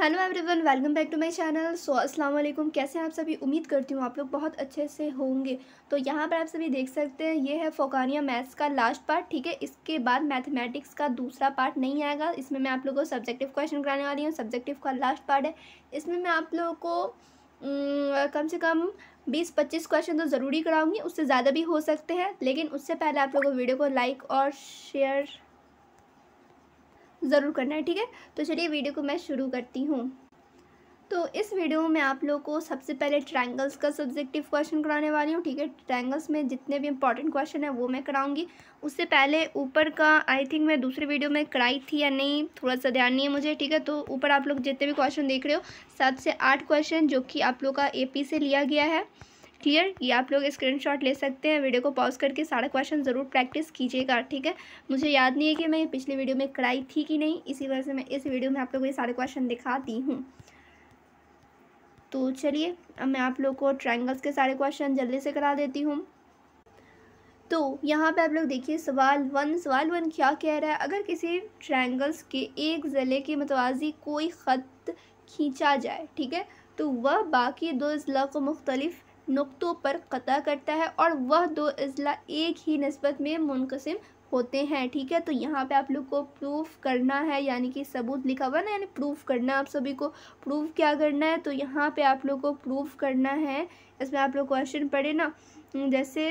hello everyone welcome back to my channel so अस्सलाम वालेकुम कैसे हैं आप सभी उम्मीद करती हूँ आप लोग बहुत अच्छे से होंगे तो यहाँ पर आप सभी देख सकते हैं ये है फोकानिया मैथ्स का लास्ट पार्ट ठीक है इसके बाद मैथमेटिक्स का दूसरा पार्ट नहीं आएगा इसमें मैं आप लोगों को सब्जेक्टिव क्वेश्चन कराने वाली हूँ सब्जेक्टिव का लास्ट पार्ट है इसमें मैं आप लोगों को कम से कम बीस पच्चीस क्वेश्चन तो ज़रूरी कराऊँगी उससे ज़्यादा भी हो सकते हैं लेकिन उससे पहले आप लोगों को वीडियो को लाइक और शेयर ज़रूर करना है ठीक है तो चलिए वीडियो को मैं शुरू करती हूँ तो इस वीडियो में आप लोगों को सबसे पहले ट्रायंगल्स का सब्जेक्टिव क्वेश्चन कराने वाली हूँ ठीक है ट्रायंगल्स में जितने भी इंपॉर्टेंट क्वेश्चन है वो मैं कराऊंगी उससे पहले ऊपर का आई थिंक मैं दूसरे वीडियो में कराई थी या नहीं थोड़ा सा ध्यान नहीं है मुझे ठीक है तो ऊपर आप लोग जितने भी क्वेश्चन देख रहे हो सात से आठ क्वेश्चन जो कि आप लोग का ए से लिया गया है क्लियर ये आप लोग स्क्रीनशॉट ले सकते हैं वीडियो को पॉज करके सारा क्वेश्चन ज़रूर प्रैक्टिस कीजिएगा ठीक है मुझे याद नहीं है कि मैं पिछले वीडियो में कराई थी कि नहीं इसी वजह से मैं इस वीडियो में आप लोगों को ये सारे क्वेश्चन दिखा दी हूँ तो चलिए अब मैं आप लोग को ट्राइंगल्स के सारे क्वेश्चन जल्दी से करा देती हूँ तो यहाँ पे आप लोग देखिए सवाल वन सवाल वन क्या कह रहा है अगर किसी ट्रायंगल्स के एक ज़िले के मतवाजी कोई ख़त खींचा जाए ठीक है तो वह बाकी दो अजला को मुख्तलिफ नुक्तों पर कतः करता है और वह दो अजला एक ही नस्बत में मुनकसम होते हैं ठीक है तो यहाँ पे आप लोग को प्रूफ करना है यानी कि सबूत लिखा हुआ ना यानी प्रूफ करना है आप सभी को प्रूफ क्या करना है तो यहाँ पे आप लोग को प्रूफ करना है इसमें आप लोग क्वेश्चन पढ़े ना हम्म, जैसे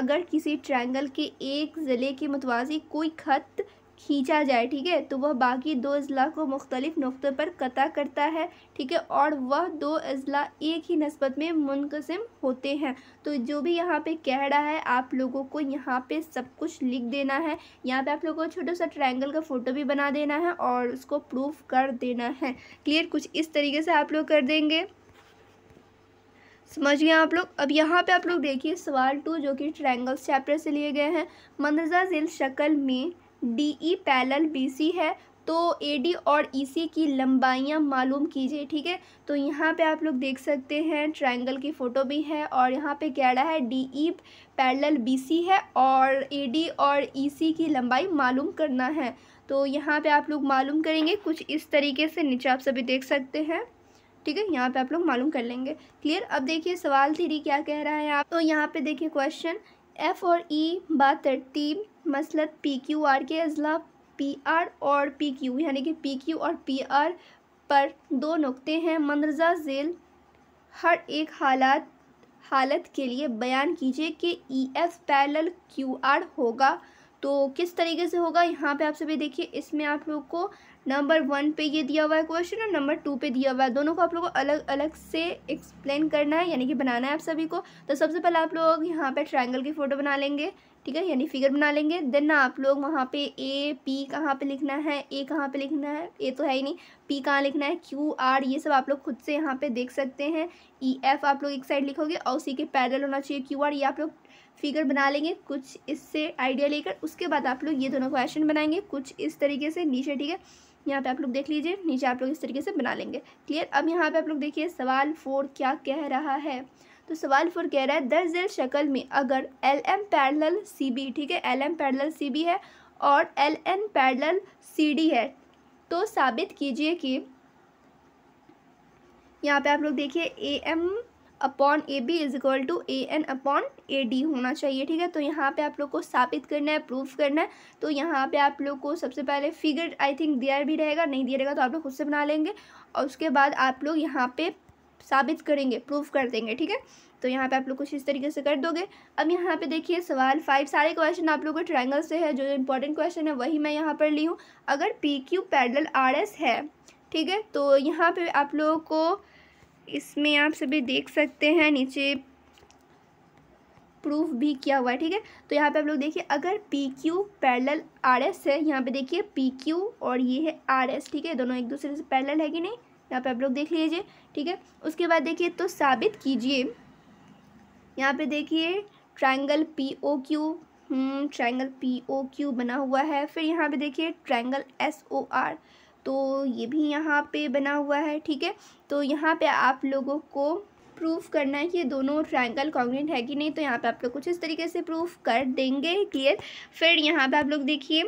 अगर किसी ट्रायंगल के एक ज़िले के मुतवाजी कोई खत खींचा जाए ठीक है तो वह बाकी दो अजला को मुख्तलिफ नुकतों पर कता करता है ठीक है और वह दो अजला एक ही नस्बत में मुनकसम होते हैं तो जो भी यहाँ पे कह रहा है आप लोगों को यहाँ पे सब कुछ लिख देना है यहाँ पे आप लोगों को छोटा सा ट्रायंगल का फ़ोटो भी बना देना है और उसको प्रूफ कर देना है क्लियर कुछ इस तरीके से आप लोग कर देंगे समझ गए आप लोग अब यहाँ पे आप लोग देखिए सवाल टू जो कि ट्रायंगल्स चैप्टर से लिए गए हैं मंदरजा झील शक्ल में D E e parallel B C है तो ए डी और ई e सी की लंबाइयाँ मालूम कीजिए ठीक है तो यहाँ पे आप लोग देख सकते हैं ट्रायंगल की फ़ोटो भी है और यहाँ पे कह रहा है D E e parallel B C है और ए डी और ई सी की लंबाई मालूम करना है तो यहाँ पे आप लोग मालूम करेंगे कुछ इस तरीके से नीचे आप सभी देख सकते हैं ठीक है यहाँ पे आप लोग मालूम कर लेंगे क्लियर अब देखिए सवाल थ्री क्या कह रहा है आप तो यहाँ पे देखिए क्वेश्चन एफ और ई e बात तरतीब मसलत पी क्यू आर के अजला पी आर और पी क्यू यानी कि पी क्यू और पी आर पर दो नुकते हैं मंदरजा झेल हर एक हालात हालत के लिए बयान कीजिए कि E e F parallel Q R होगा तो किस तरीके से होगा यहाँ पे आप सभी देखिए इसमें आप लोग को नंबर वन पे ये दिया हुआ है क्वेश्चन और नंबर टू पे दिया हुआ है दोनों को आप लोगों को अलग अलग से एक्सप्लेन करना है यानी कि बनाना है आप सभी को तो सबसे पहले आप लोग यहाँ पे ट्रायंगल की फ़ोटो बना लेंगे ठीक है यानी फिगर बना लेंगे देन आप लोग वहाँ पे ए पी कहाँ पे लिखना है ए कहाँ पे लिखना है ए तो है ही नहीं पी कहाँ लिखना है क्यू आर ये सब आप लोग खुद से यहाँ पर देख सकते हैं ई e, एफ आप लोग एक साइड लिखोगे और उसी के पैदल होना चाहिए क्यू आर ये आप लोग फिगर बना लेंगे कुछ इससे आइडिया लेकर उसके बाद आप लोग ये दोनों क्वेश्चन बनाएंगे कुछ इस तरीके से नीचे ठीक है यहाँ पे आप लोग देख लीजिए नीचे आप लोग इस तरीके से बना लेंगे क्लियर अब यहाँ पे आप लोग देखिए सवाल फोर क्या कह रहा है तो सवाल फोर कह रहा है दर्ज जेल शक्ल में अगर L M parallel C B ठीक है L M parallel C B है और L N parallel C D है तो साबित कीजिए कि यहाँ पे आप लोग देखिए A M upon A B is equal to A N upon A D होना चाहिए ठीक है तो यहाँ पे आप लोग को साबित करना है प्रूफ करना है तो यहाँ पे आप लोग को सबसे पहले फिगर आई थिंक दिया भी रहेगा नहीं दिया रहेगा तो आप लोग खुद से बना लेंगे और उसके बाद आप लोग यहाँ पे साबित करेंगे प्रूफ कर देंगे ठीक है तो यहाँ पे आप लोग कुछ इस तरीके से कर दोगे अब यहाँ पे देखिए सवाल फाइव सारे क्वेश्चन आप लोगों को ट्राइंगल से है जो इंपॉर्टेंट क्वेश्चन है वही मैं यहाँ पर ली हूँ अगर P Q parallel R S है ठीक है तो यहाँ पे आप लोगों को इसमें आप सभी देख सकते हैं नीचे प्रूफ भी किया हुआ है ठीक है तो यहाँ पे आप लोग देखिए अगर P Q parallel R S है यहाँ पे देखिए पी क्यू और ये है आर एस ठीक है दोनों एक दूसरे से पैरल है कि नहीं यहाँ पे आप लोग देख लीजिए ठीक है उसके बाद देखिए तो साबित कीजिए यहाँ पे देखिए triangle P O Q triangle P O Q बना हुआ है फिर यहाँ पे देखिए ट्राइंगल एस ओ आर तो ये भी यहाँ पे बना हुआ है ठीक है तो यहाँ पे आप लोगों को प्रूफ करना है कि ये दोनों ट्रायंगल कॉन्ग्रेंट है कि नहीं तो यहाँ पे आप लोग कुछ इस तरीके से प्रूफ कर देंगे क्लियर फिर यहाँ पे आप लोग देखिए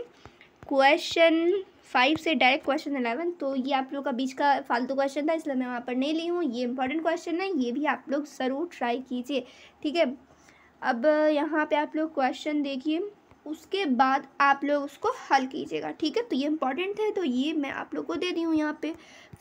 क्वेश्चन फाइव से डायरेक्ट क्वेश्चन अलेवन तो ये आप लोग का बीच का फालतू क्वेश्चन था इसलिए मैं वहाँ पर नहीं ली हूँ ये इंपॉर्टेंट क्वेश्चन है ये भी आप लोग ज़रूर ट्राई कीजिए ठीक है अब यहाँ पे आप लोग क्वेश्चन देखिए उसके बाद आप लोग उसको हल कीजिएगा ठीक है तो ये इंपॉर्टेंट है तो ये मैं आप लोग को दे दी हूँ यहाँ पे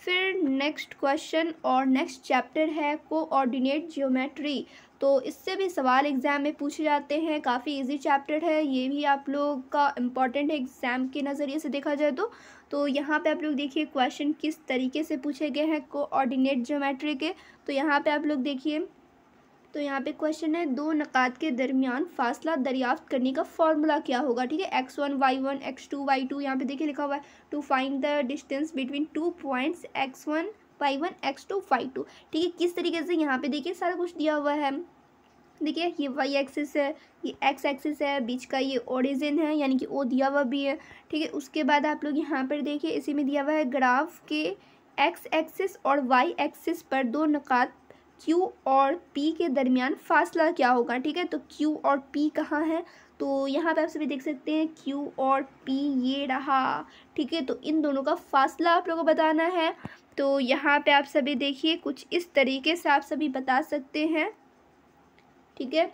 फिर नेक्स्ट क्वेश्चन और नेक्स्ट चैप्टर है कोऑर्डिनेट जियोमेट्री तो इससे भी सवाल एग्ज़ाम में पूछे जाते हैं काफ़ी इजी चैप्टर है ये भी आप लोग का इम्पॉर्टेंट है एग्ज़ाम के नज़रिए से देखा जाए तो तो यहाँ पे आप लोग देखिए क्वेश्चन किस तरीके से पूछे गए हैं कोऑर्डिनेट ज्योमेट्री के तो यहाँ पे आप लोग देखिए तो यहाँ पे क्वेश्चन है दो नक़ात के दरमियान फासला दरियाफ्त करने का फार्मूला क्या होगा ठीक है X one Y one X two Y two यहाँ पे देखिए लिखा हुआ है to find the distance between two points X one Y one X two Y two ठीक है किस तरीके से यहाँ पे देखिए सारा कुछ दिया हुआ है देखिए ये वाई एक्सिस है ये एक्स एक्सिस है बीच का ये ओरिजिन है यानी कि ओ दिया हुआ भी है ठीक है उसके बाद आप लोग यहाँ पर देखिए इसी में दिया हुआ है ग्राफ के एक्स एक्सिस और वाई एक्सिस पर दो नक़ात क्यू और पी के दरमियान फासला क्या होगा ठीक है तो क्यू और पी कहाँ है तो यहाँ पे आप सभी देख सकते हैं क्यू और पी ये रहा ठीक है तो इन दोनों का फासला आप लोगों को बताना है तो यहाँ पे आप सभी देखिए कुछ इस तरीके से आप सभी बता सकते हैं ठीक है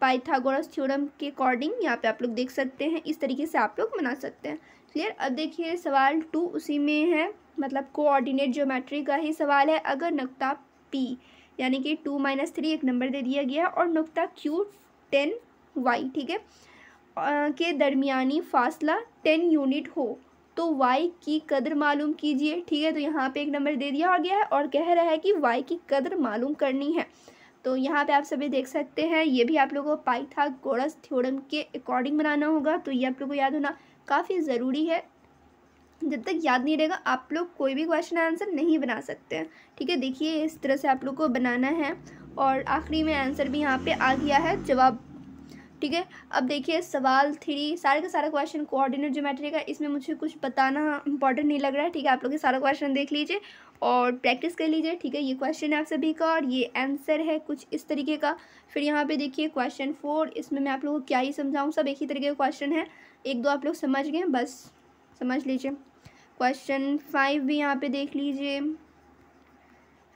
पाइथागोरस थ्योरम के अकॉर्डिंग यहाँ पे आप लोग देख सकते हैं इस तरीके से आप लोग बना सकते हैं क्लियर अब देखिए सवाल टू उसी में है मतलब कोऑर्डिनेट ज्योमेट्री का ही सवाल है अगर नक्ता पी यानी कि टू माइनस थ्री एक नंबर दे दिया गया है और नुकता क्यू टेन वाई ठीक है के दरमियानी फासला टेन यूनिट हो तो y की कदर मालूम कीजिए ठीक है तो यहाँ पे एक नंबर दे दिया गया है और कह रहा है कि y की कदर मालूम करनी है तो यहाँ पे आप सभी देख सकते हैं ये भी आप लोगों को पाइथागोरस थ्योरम के अकॉर्डिंग बनाना होगा तो ये आप लोगों को याद होना काफ़ी ज़रूरी है जब तक याद नहीं रहेगा आप लोग कोई भी क्वेश्चन आंसर नहीं बना सकते हैं ठीक है देखिए इस तरह से आप लोग को बनाना है और आखिरी में आंसर भी यहाँ पे आ गया है जवाब ठीक है अब देखिए सवाल थ्री सारे का सारा क्वेश्चन कोऑर्डिनेट ज्योमेट्री का इसमें मुझे कुछ बताना इंपॉर्टेंट नहीं लग रहा है ठीक है आप लोग ये सारा क्वेश्चन देख लीजिए और प्रैक्टिस कर लीजिए ठीक है ये क्वेश्चन है आप सभी का और ये आंसर है कुछ इस तरीके का फिर यहाँ पे देखिए क्वेश्चन फोर इसमें मैं आप लोग को क्या ही समझाऊँ सब एक ही तरीके का क्वेश्चन है एक दो आप लोग समझ गए बस समझ लीजिए क्वेश्चन फाइव भी यहाँ पे देख लीजिए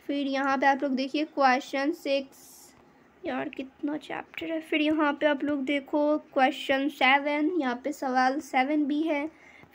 फिर यहाँ पे आप लोग देखिए क्वेश्चन सिक्स यार कितना चैप्टर है फिर यहाँ पे आप लोग देखो क्वेश्चन सेवन यहाँ पे सवाल सेवन भी है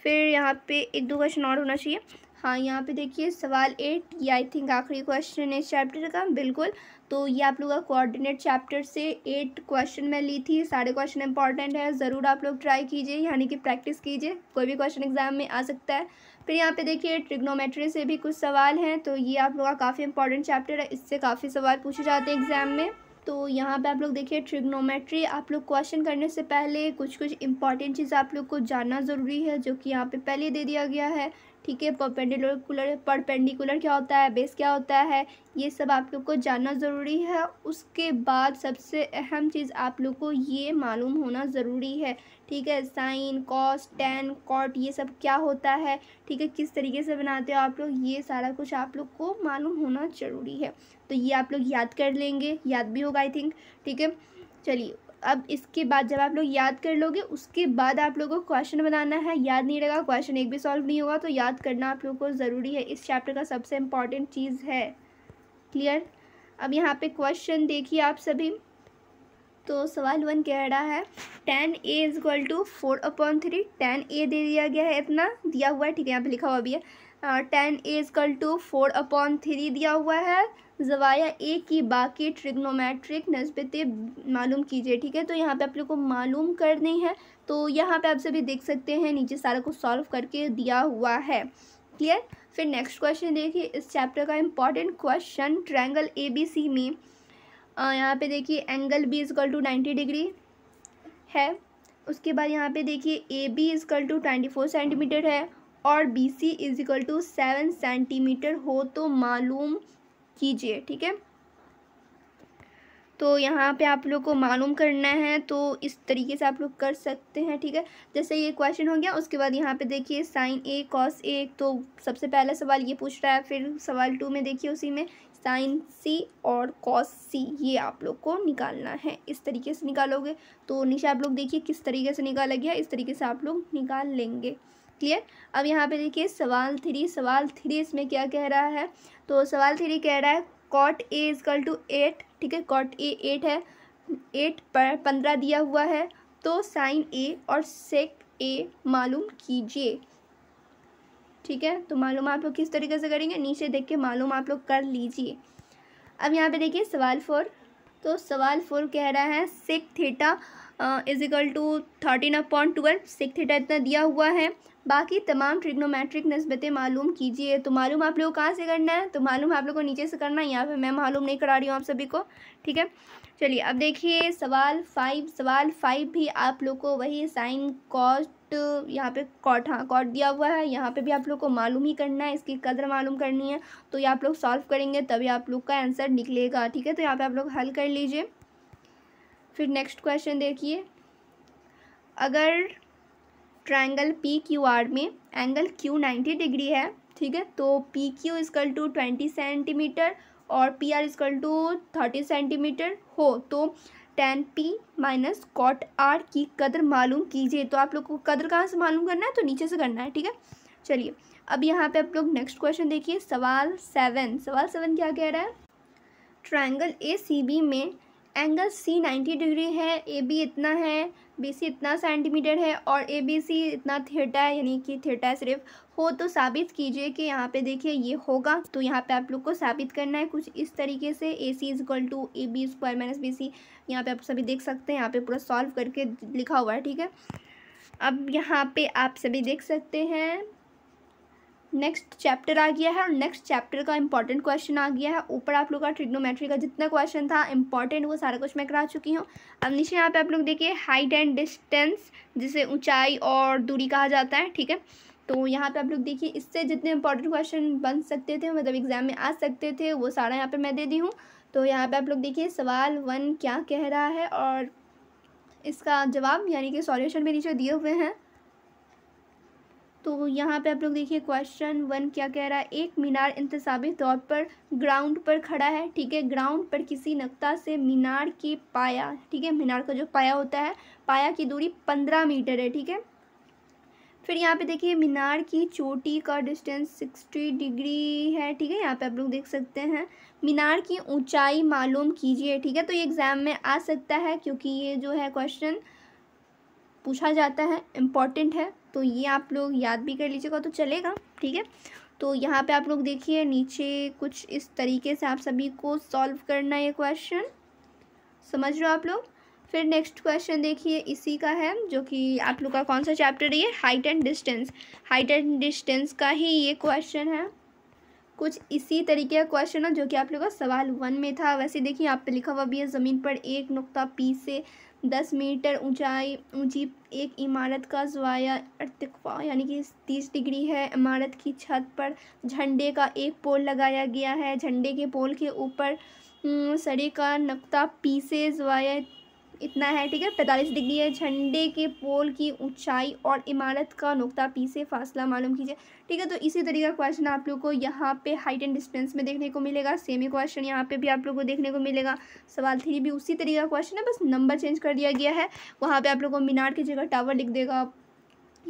फिर यहाँ पे एक दो क्वेश्चन और होना चाहिए हाँ यहाँ पे देखिए सवाल एट ये आई थिंक आखिरी क्वेश्चन है इस चैप्टर का बिल्कुल तो ये आप लोग का कोऑर्डिनेट चैप्टर से एट क्वेश्चन मैं ली थी सारे क्वेश्चन इंपॉर्टेंट है ज़रूर आप लोग ट्राई कीजिए यानी कि प्रैक्टिस कीजिए कोई भी क्वेश्चन एग्जाम में आ सकता है फिर यहाँ पे देखिए ट्रिग्नोमेट्री से भी कुछ सवाल हैं तो ये आप लोग का काफ़ी इंपॉर्टेंट चैप्टर है इससे काफ़ी सवाल पूछे जाते हैं एग्जाम में तो यहाँ पे आप लोग देखिए ट्रिग्नोमेट्री आप लोग क्वेश्चन करने से पहले कुछ कुछ इंपॉर्टेंट चीज़ आप लोग को जानना ज़रूरी है जो कि यहाँ पे पहले दे दिया गया है ठीक है परपेंडिकुलर परपेंडिकुलर क्या होता है बेस क्या होता है ये सब आप लोग को जानना ज़रूरी है उसके बाद सबसे अहम चीज़ आप लोग को ये मालूम होना ज़रूरी है ठीक है साइन कॉस टेन कॉट ये सब क्या होता है ठीक है किस तरीके से बनाते हो आप लोग ये सारा कुछ आप लोग को मालूम होना ज़रूरी है तो ये आप लोग याद कर लेंगे याद भी होगा आई थिंक ठीक है चलिए अब इसके बाद जब आप लोग याद कर लोगे उसके बाद आप लोगों को क्वेश्चन बनाना है याद नहीं रहेगा क्वेश्चन एक भी सॉल्व नहीं होगा तो याद करना आप लोगों को ज़रूरी है इस चैप्टर का सबसे इम्पॉर्टेंट चीज़ है क्लियर अब यहाँ पे क्वेश्चन देखिए आप सभी तो सवाल वन कह रहा है tan A is equal to four upon three tan A दे दिया गया है इतना दिया हुआ है ठीक है यहाँ पर लिखा हुआ भी है tan A is equal to four upon three दिया हुआ है जवाया ए की बाकी ट्रिग्नोमेट्रिक नस्बतें मालूम कीजिए ठीक है तो यहाँ पे आप लोग को मालूम करनी है तो यहाँ पे आप सभी देख सकते हैं नीचे सारा को सॉल्व करके दिया हुआ है क्लियर फिर नेक्स्ट क्वेश्चन देखिए इस चैप्टर का important question triangle A B C में यहाँ पर देखिए angle B is to ninety degree है उसके बाद यहाँ पे देखिए A B is equal to twenty four centimetre है और B C is equal to seven centimetre हो तो मालूम कीजिए ठीक है तो यहाँ पे आप लोग को मालूम करना है तो इस तरीके से आप लोग कर सकते हैं ठीक है जैसे ये क्वेश्चन हो गया उसके बाद यहाँ पे देखिए साइन ए कॉस ए तो सबसे पहला सवाल ये पूछ रहा है फिर सवाल टू में देखिए उसी में साइन सी और कॉस सी ये आप लोग को निकालना है इस तरीके से निकालोगे तो नीचे आप लोग देखिए किस तरीके से निकाला गया इस तरीके से आप लोग निकाल लेंगे क्लियर अब यहाँ पे देखिए सवाल थ्री सवाल थ्री इसमें क्या कह रहा है तो सवाल थ्री कह रहा है cot A is equal to eight ठीक है कॉट ए एट है एट पर पंद्रह दिया हुआ है तो साइन ए और सेक ए मालूम कीजिए ठीक है तो मालूम आप लोग किस तरीके से करेंगे नीचे देख के मालूम आप लोग कर लीजिए अब यहाँ पे देखिए सवाल फोर तो सवाल फोर कह रहा है sec theta equal to thirteen upon twelve sec theta इतना दिया हुआ है बाकी तमाम ट्रिग्नोमेट्रिक नस्बतें मालूम कीजिए तो मालूम आप लोग कहाँ से करना है तो मालूम आप लोग को नीचे से करना है यहाँ पर मैं मालूम नहीं करा रही हूँ आप सभी को ठीक है चलिए अब देखिए सवाल फाइव सवाल फाइव भी आप लोग को वही साइन कॉट यहाँ पे कॉट हाँ कॉट दिया हुआ है यहाँ पे भी आप लोग को मालूम ही करना है इसकी कदर मालूम करनी है तो ये आप लोग सॉल्व करेंगे तभी आप लोग का आंसर निकलेगा ठीक है तो यहाँ पे आप लोग हल कर लीजिए फिर नेक्स्ट क्वेश्चन देखिए अगर ट्राइंगल पी क्यू आर में एंगल क्यू नाइन्टी डिग्री है ठीक है तो P Q is equal to twenty centimetre और P R is equal to thirty centimetre हो तो tan P minus cot R की कदर मालूम कीजिए तो आप लोग को कदर कहाँ से मालूम करना है तो नीचे से करना है ठीक है चलिए अब यहाँ पे आप लोग नेक्स्ट क्वेश्चन देखिए सवाल सेवन सवाल सेवन क्या कह रहा है ट्राइंगल ए सी बी में एंगल सी नाइन्टी डिग्री है ए बी इतना है बी सी इतना सेंटीमीटर है और ए बी सी इतना थीटा है यानी कि थीटा सिर्फ हो तो साबित कीजिए कि यहाँ पे देखिए ये होगा तो यहाँ पे आप लोग को साबित करना है कुछ इस तरीके से A C is equal to A B square minus B C यहाँ पर आप सभी देख सकते हैं यहाँ पे पूरा सॉल्व करके लिखा हुआ है ठीक है अब यहाँ पे आप सभी देख सकते हैं नेक्स्ट चैप्टर आ गया है और नेक्स्ट चैप्टर का इंपॉर्टेंट क्वेश्चन आ गया है ऊपर आप लोग का ट्रिग्नोमेट्री का जितना क्वेश्चन था इंपॉर्टेंट वो सारा कुछ मैं करा चुकी हूँ अब नीचे यहाँ पे आप लोग देखिए हाइट एंड डिस्टेंस जिसे ऊंचाई और दूरी कहा जाता है ठीक है तो यहाँ पे आप लोग देखिए इससे जितने इंपॉर्टेंट क्वेश्चन बन सकते थे मतलब एग्जाम में आ सकते थे वो सारा यहाँ पर मैं दे दी हूँ तो यहाँ पर आप लोग देखिए सवाल वन क्या कह रहा है और इसका जवाब यानी कि सॉल्यूशन भी नीचे दिए हुए हैं तो यहाँ पे आप लोग देखिए क्वेश्चन वन क्या कह रहा है एक मीनार इंतसाबी तौर पर ग्राउंड पर खड़ा है ठीक है ग्राउंड पर किसी नक्ता से मीनार के पाया ठीक है मीनार का जो पाया होता है पाया की दूरी पंद्रह मीटर है ठीक है फिर यहाँ पे देखिए मीनार की चोटी का डिस्टेंस सिक्सटी डिग्री है ठीक है यहाँ पे आप लोग देख सकते हैं मीनार की ऊंचाई मालूम कीजिए ठीक है तो ये एग्ज़ाम में आ सकता है क्योंकि ये जो है क्वेश्चन पूछा जाता है इम्पॉर्टेंट है तो ये आप लोग याद भी कर लीजिएगा तो चलेगा ठीक है तो यहाँ पे आप लोग देखिए नीचे कुछ इस तरीके से आप सभी को सॉल्व करना है क्वेश्चन समझ रहे हो आप लोग फिर नेक्स्ट क्वेश्चन देखिए इसी का है जो कि आप लोग का कौन सा चैप्टर है ये height and distance height and distance का ही ये क्वेश्चन है कुछ इसी तरीके का क्वेश्चन है जो कि आप लोग का सवाल वन में था वैसे देखिए आप पे लिखा हुआ भी है ज़मीन पर एक नुक्ता पी से दस मीटर ऊंचाई ऊंची एक इमारत का जवाया अर्तफा यानी कि तीस डिग्री है इमारत की छत पर झंडे का एक पोल लगाया गया है झंडे के पोल के ऊपर हम्म, सड़े का नक्ता पीसे जवाया इतना है ठीक है पैंतालीस डिग्री है झंडे के पोल की ऊंचाई और इमारत का नुकता पी से फासला मालूम कीजिए ठीक है तो इसी तरीके का क्वेश्चन आप लोग को यहाँ पे हाइट एंड डिस्टेंस में देखने को मिलेगा सेम ही क्वेश्चन यहाँ पे भी आप लोग को देखने को मिलेगा सवाल थ्री भी उसी तरीके का क्वेश्चन है बस नंबर चेंज कर दिया गया है वहाँ पर आप लोग को मीनार की जगह टावर लिख देगा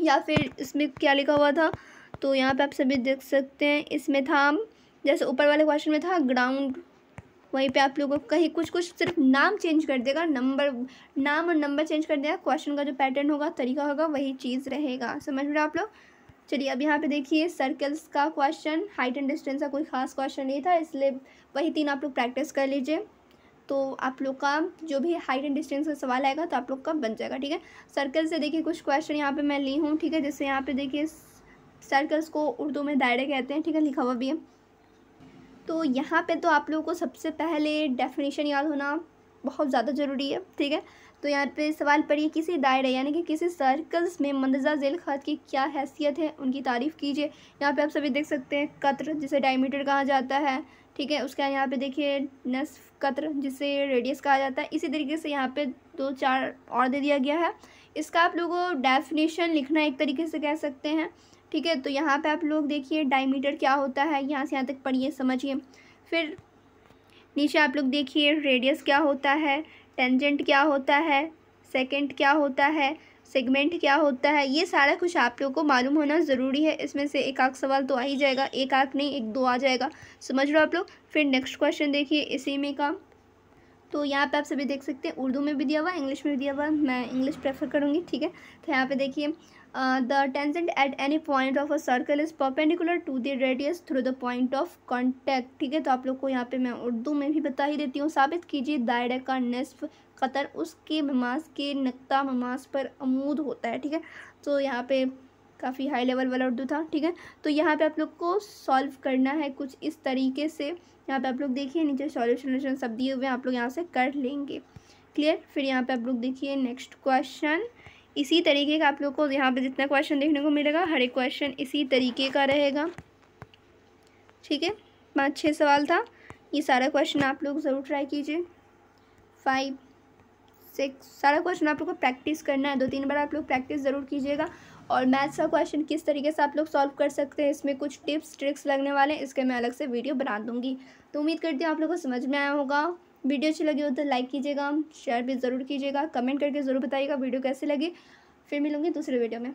या फिर इसमें क्या लिखा हुआ था तो यहाँ पर आप सभी देख सकते हैं इसमें था जैसे ऊपर वाले क्वेश्चन में था ग्राउंड वहीं पे आप लोगों को कहीं कुछ कुछ सिर्फ नाम चेंज कर देगा नंबर नाम और नंबर चेंज कर देगा क्वेश्चन का जो पैटर्न होगा तरीका होगा वही चीज़ रहेगा समझ रहे आप लोग चलिए अब यहाँ पे देखिए सर्कल्स का क्वेश्चन हाइट एंड डिस्टेंस का कोई खास क्वेश्चन नहीं था इसलिए वही तीन आप लोग प्रैक्टिस कर लीजिए तो आप लोग का जो भी हाइट एंड डिस्टेंस का सवाल आएगा तो आप लोग का बन जाएगा ठीक है सर्कल से देखिए कुछ क्वेश्चन यहाँ पे मैं ली हूँ ठीक है जैसे यहाँ पे देखिए सर्कल्स को उर्दू में दायरे कहते हैं ठीक है लिखा हुआ भी है तो यहाँ पे तो आप लोगों को सबसे पहले डेफिनेशन याद होना बहुत ज़्यादा ज़रूरी है ठीक है तो यहाँ पे सवाल पढ़िए किसी दायरे यानी कि किसी सर्कल्स में मंदजा जेल खात की क्या हैसियत है उनकी तारीफ़ कीजिए यहाँ पे आप सभी देख सकते हैं कतर जिसे डायमीटर कहा जाता है ठीक है उसके यहाँ पे देखिए नसफ कतर जिसे रेडियस कहा जाता है इसी तरीके से यहाँ पे दो चार और दे दिया गया है इसका आप लोगों डेफिनेशन लिखना एक तरीके से कह सकते हैं ठीक है तो यहाँ पे आप लोग देखिए डायमीटर क्या होता है यहाँ से यहाँ तक पढ़िए समझिए फिर नीचे आप लोग देखिए रेडियस क्या होता है टेंजेंट क्या होता है सेकेंड क्या होता है सेगमेंट क्या होता है ये सारा कुछ आप लोग को मालूम होना ज़रूरी है इसमें से एक आख सवाल तो आ ही जाएगा एक आख नहीं एक दो आ जाएगा समझ लो आप लोग फिर नेक्स्ट क्वेश्चन देखिए इसी में का तो यहाँ पे आप सभी देख सकते हैं उर्दू में भी दिया हुआ इंग्लिश में भी दिया हुआ मैं इंग्लिश प्रेफर करूँगी ठीक है तो यहाँ पे देखिए the tangent at any point of a circle is perpendicular to the radius through the point of contact ठीक है तो आप लोग को यहाँ पे मैं उर्दू में भी बता ही देती हूँ साबित कीजिए दायरे का नसफ कतर उसके ममास के नक्ता ममास पर अमूद होता है ठीक है तो यहाँ पे काफ़ी हाई लेवल वाला उर्दू था ठीक है तो यहाँ पे आप लोग को सॉल्व करना है कुछ इस तरीके से यहाँ पे आप लोग देखिए नीचे सॉल्यूशन सब दिए हुए हैं आप लोग यहाँ से कर लेंगे क्लियर फिर यहाँ पे आप लोग देखिए नेक्स्ट क्वेश्चन इसी तरीके का आप लोग को यहाँ पे जितना क्वेश्चन देखने को मिलेगा हर एक क्वेश्चन इसी तरीके का रहेगा ठीक है पाँच छः सवाल था ये सारा क्वेश्चन आप लोग ज़रूर ट्राई कीजिए फाइव सिक्स सारा क्वेश्चन आप लोग को प्रैक्टिस करना है दो तीन बार आप लोग प्रैक्टिस ज़रूर कीजिएगा और मैथ्स का क्वेश्चन किस तरीके से आप लोग सॉल्व कर सकते हैं इसमें कुछ टिप्स ट्रिक्स लगने वाले हैं इसके मैं अलग से वीडियो बना दूँगी तो उम्मीद करती हूँ आप लोग को समझ में आया होगा वीडियो अच्छी लगी हो तो लाइक कीजिएगा शेयर भी ज़रूर कीजिएगा कमेंट करके ज़रूर बताइएगा वीडियो कैसी लगी फिर मिलूँगी दूसरे वीडियो में